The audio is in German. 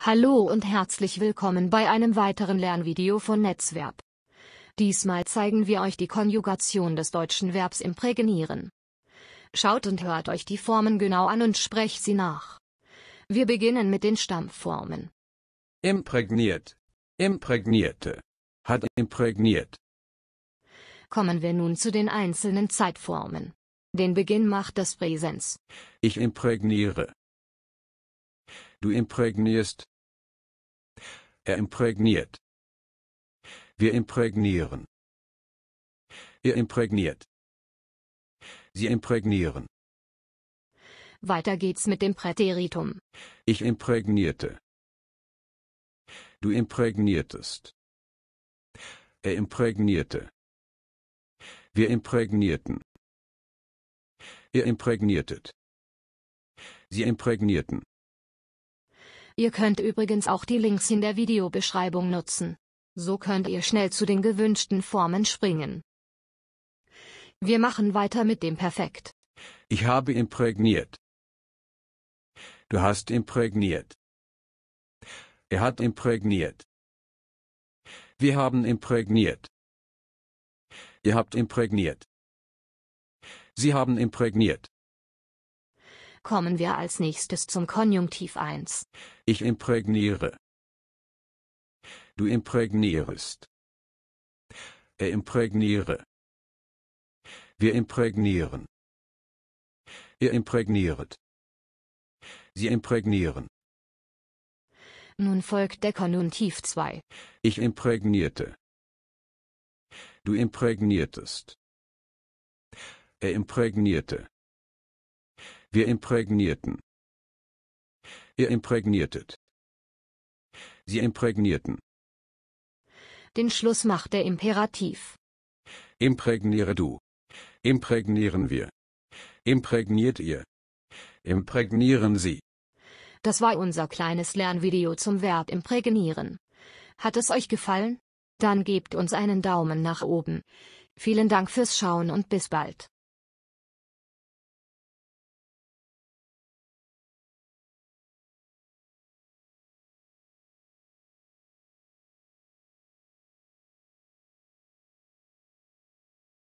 Hallo und herzlich willkommen bei einem weiteren Lernvideo von Netzverb. Diesmal zeigen wir euch die Konjugation des deutschen Verbs imprägnieren. Schaut und hört euch die Formen genau an und sprecht sie nach. Wir beginnen mit den Stammformen. Imprägniert, imprägnierte, hat imprägniert. Kommen wir nun zu den einzelnen Zeitformen. Den Beginn macht das Präsens. Ich imprägniere, Du imprägnierst. Er imprägniert. Wir imprägnieren. Er imprägniert. Sie imprägnieren. Weiter geht's mit dem Präteritum. Ich imprägnierte. Du imprägniertest. Er imprägnierte. Wir imprägnierten. Ihr imprägniertet. Sie imprägnierten. Ihr könnt übrigens auch die Links in der Videobeschreibung nutzen. So könnt ihr schnell zu den gewünschten Formen springen. Wir machen weiter mit dem Perfekt. Ich habe imprägniert. Du hast imprägniert. Er hat imprägniert. Wir haben imprägniert. Ihr habt imprägniert. Sie haben imprägniert. Kommen wir als nächstes zum Konjunktiv 1. Ich imprägniere. Du imprägnierest. Er imprägniere. Wir imprägnieren. Ihr imprägniert. Sie imprägnieren. Nun folgt der Konjunktiv 2. Ich imprägnierte. Du imprägniertest. Er imprägnierte. Wir imprägnierten. Ihr imprägniertet. Sie imprägnierten. Den Schluss macht der Imperativ. Imprägniere du. Imprägnieren wir. Imprägniert ihr. Imprägnieren Sie. Das war unser kleines Lernvideo zum Verb imprägnieren. Hat es euch gefallen? Dann gebt uns einen Daumen nach oben. Vielen Dank fürs Schauen und bis bald.